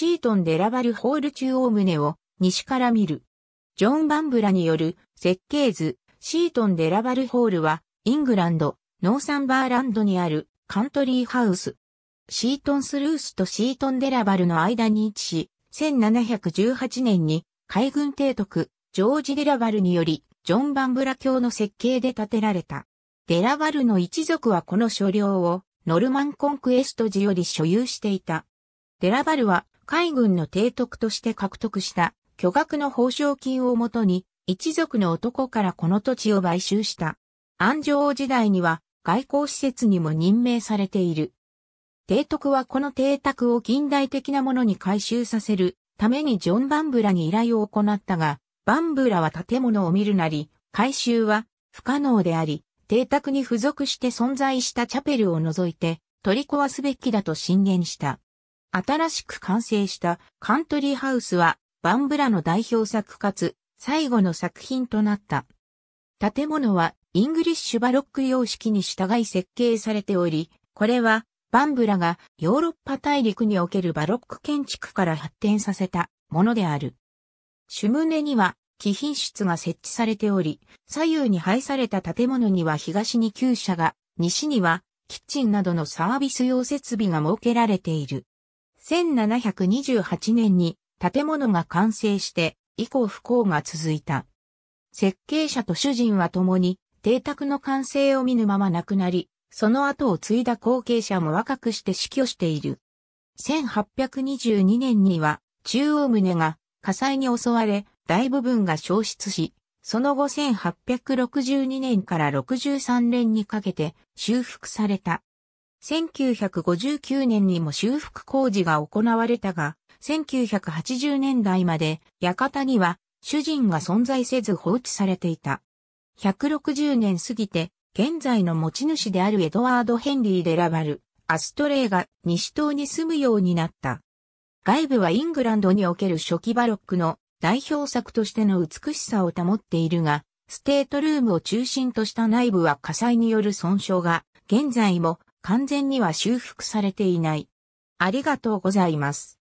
シートン・デ・ラバルホール中央棟を西から見る。ジョン・バンブラによる設計図、シートン・デ・ラバルホールは、イングランド、ノーサンバーランドにあるカントリーハウス。シートンスルースとシートンデラバルの間に位置し、1718年に海軍提督、ジョージ・デラバルにより、ジョン・バンブラ教の設計で建てられた。デラバルの一族はこの所領をノルマンコンクエスト時より所有していた。デラバルは海軍の提督として獲得した巨額の報奨金をもとに、一族の男からこの土地を買収した。安城王時代には外交施設にも任命されている。提督はこの邸宅を近代的なものに改修させるためにジョン・バンブラに依頼を行ったが、バンブラは建物を見るなり、改修は不可能であり、邸宅に付属して存在したチャペルを除いて取り壊すべきだと進言した。新しく完成したカントリーハウスはバンブラの代表作かつ最後の作品となった。建物はイングリッシュバロック様式に従い設計されており、これはバンブラがヨーロッパ大陸におけるバロック建築から発展させたものである。シュムネには貴賓室が設置されており、左右に配された建物には東に旧舎が、西にはキッチンなどのサービス用設備が設けられている。1728年に建物が完成して以降不幸が続いた。設計者と主人は共に邸宅の完成を見ぬまま亡くなり、その後を継いだ後継者も若くして死去している。1822年には中央棟が火災に襲われ大部分が消失し、その後1862年から63年にかけて修復された。1959年にも修復工事が行われたが、1980年代まで館には主人が存在せず放置されていた。160年過ぎて、現在の持ち主であるエドワード・ヘンリー・デラバル、アストレイが西島に住むようになった。外部はイングランドにおける初期バロックの代表作としての美しさを保っているが、ステートルームを中心とした内部は火災による損傷が現在も完全には修復されていない。ありがとうございます。